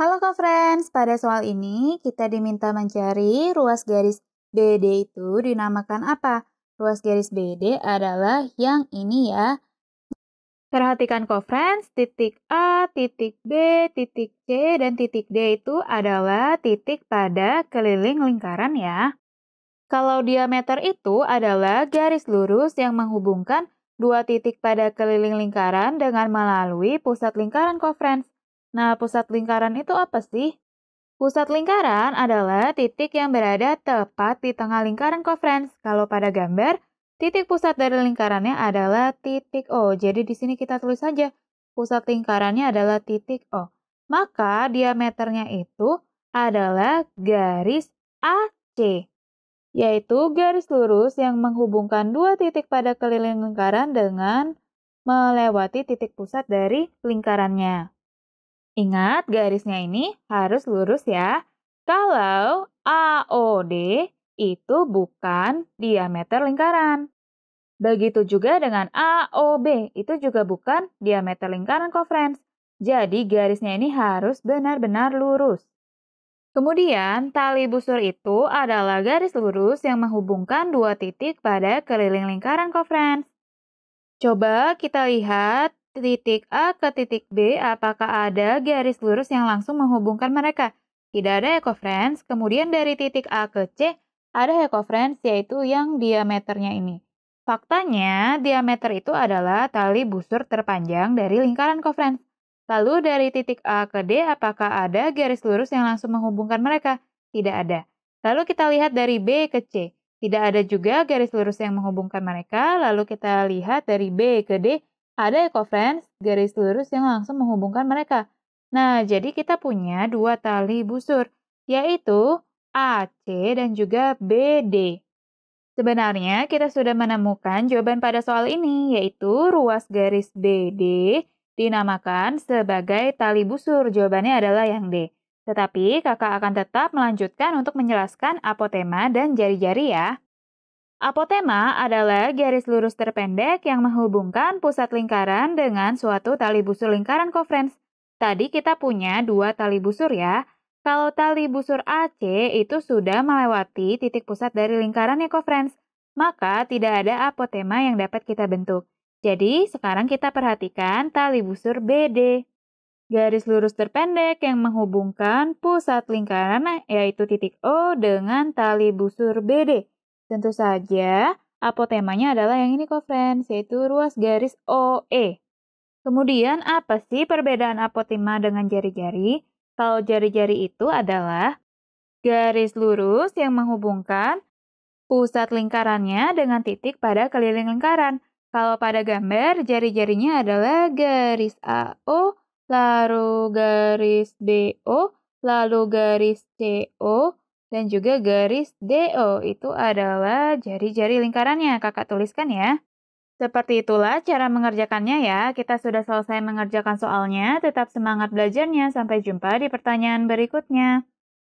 Halo Kak Friends, pada soal ini kita diminta mencari ruas garis BD itu dinamakan apa? Ruas garis BD adalah yang ini ya. Perhatikan kok friends, titik A, titik B, titik C, dan titik D itu adalah titik pada keliling lingkaran ya. Kalau diameter itu adalah garis lurus yang menghubungkan dua titik pada keliling lingkaran dengan melalui pusat lingkaran kok friends. Nah, pusat lingkaran itu apa sih? Pusat lingkaran adalah titik yang berada tepat di tengah lingkaran conference. Kalau pada gambar, titik pusat dari lingkarannya adalah titik O. Jadi di sini kita tulis saja pusat lingkarannya adalah titik O. Maka diameternya itu adalah garis AC, yaitu garis lurus yang menghubungkan dua titik pada keliling lingkaran dengan melewati titik pusat dari lingkarannya. Ingat garisnya ini harus lurus ya. Kalau AOD itu bukan diameter lingkaran. Begitu juga dengan AOB, itu juga bukan diameter lingkaran kofrens. Jadi garisnya ini harus benar-benar lurus. Kemudian, tali busur itu adalah garis lurus yang menghubungkan dua titik pada keliling lingkaran kofrens. Coba kita lihat titik A ke titik B, apakah ada garis lurus yang langsung menghubungkan mereka? Tidak ada ya, friends. Kemudian dari titik A ke C, ada ya, friends, yaitu yang diameternya ini. Faktanya, diameter itu adalah tali busur terpanjang dari lingkaran friends. Lalu dari titik A ke D, apakah ada garis lurus yang langsung menghubungkan mereka? Tidak ada. Lalu kita lihat dari B ke C. Tidak ada juga garis lurus yang menghubungkan mereka. Lalu kita lihat dari B ke D, ada EcoFriends garis lurus yang langsung menghubungkan mereka. Nah, jadi kita punya dua tali busur, yaitu AC dan juga BD. Sebenarnya kita sudah menemukan jawaban pada soal ini, yaitu ruas garis BD dinamakan sebagai tali busur. Jawabannya adalah yang D. Tetapi kakak akan tetap melanjutkan untuk menjelaskan apotema dan jari-jari ya. Apotema adalah garis lurus terpendek yang menghubungkan pusat lingkaran dengan suatu tali busur lingkaran Kofrens, Tadi kita punya dua tali busur ya. Kalau tali busur AC itu sudah melewati titik pusat dari lingkaran ya, kofrens. maka tidak ada apotema yang dapat kita bentuk. Jadi, sekarang kita perhatikan tali busur BD. Garis lurus terpendek yang menghubungkan pusat lingkaran yaitu titik O dengan tali busur BD. Tentu saja, apotemanya adalah yang ini kok, friends yaitu ruas garis OE. Kemudian, apa sih perbedaan apotema dengan jari-jari? Kalau jari-jari itu adalah garis lurus yang menghubungkan pusat lingkarannya dengan titik pada keliling lingkaran. Kalau pada gambar, jari-jarinya adalah garis AO, lalu garis BO, lalu garis CO, dan juga garis DO itu adalah jari-jari lingkarannya, kakak tuliskan ya. Seperti itulah cara mengerjakannya ya. Kita sudah selesai mengerjakan soalnya, tetap semangat belajarnya. Sampai jumpa di pertanyaan berikutnya.